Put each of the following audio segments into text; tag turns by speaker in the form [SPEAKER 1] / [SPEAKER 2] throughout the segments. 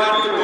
[SPEAKER 1] everybody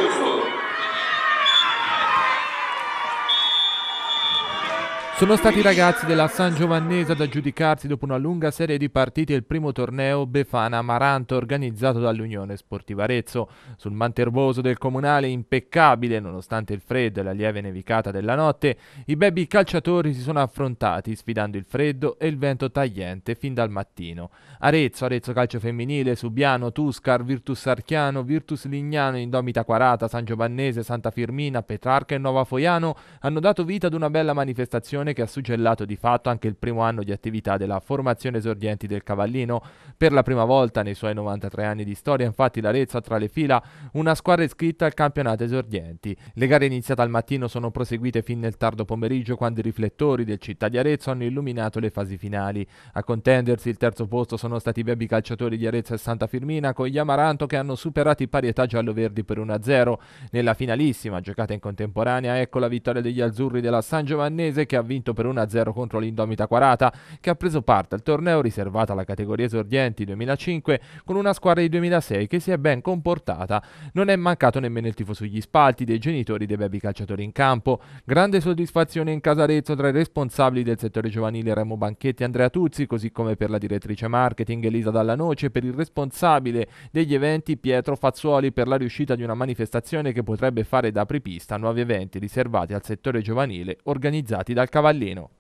[SPEAKER 2] Sono stati i ragazzi della San Giovannese ad aggiudicarsi dopo una lunga serie di partite il primo torneo Befana Amaranto organizzato dall'Unione Sportiva Arezzo. Sul manterboso del comunale impeccabile, nonostante il freddo e la lieve nevicata della notte, i baby calciatori si sono affrontati sfidando il freddo e il vento tagliente fin dal mattino. Arezzo, Arezzo Calcio Femminile, Subiano, Tuscar, Virtus Archiano, Virtus Lignano, Indomita Quarata, San Giovannese, Santa Firmina, Petrarca e Nova Foiano hanno dato vita ad una bella manifestazione formazione che ha suggellato di fatto anche il primo anno di attività della formazione esordienti del Cavallino. Per la prima volta nei suoi 93 anni di storia, infatti, l'Arezzo ha tra le fila una squadra iscritta al campionato esordienti. Le gare iniziate al mattino sono proseguite fin nel tardo pomeriggio quando i riflettori del Città di Arezzo hanno illuminato le fasi finali. A contendersi il terzo posto sono stati i baby calciatori di Arezzo e Santa Firmina con gli Amaranto che hanno superato i parietà giallo-verdi per 1-0. Nella finalissima, giocata in contemporanea, ecco la vittoria degli azzurri della San Giovannese che ha vinto vinto per 1-0 contro l'Indomita Quarata, che ha preso parte al torneo riservato alla categoria esordienti 2005 con una squadra di 2006 che si è ben comportata. Non è mancato nemmeno il tifo sugli spalti dei genitori dei baby calciatori in campo. Grande soddisfazione in Casarezzo tra i responsabili del settore giovanile Remo Banchetti e Andrea Tuzzi, così come per la direttrice marketing Elisa Dallanoce e per il responsabile degli eventi Pietro Fazzuoli per la riuscita di una manifestazione che potrebbe fare da apripista a nuovi eventi riservati al settore giovanile organizzati dal Cavaliere Cavallino.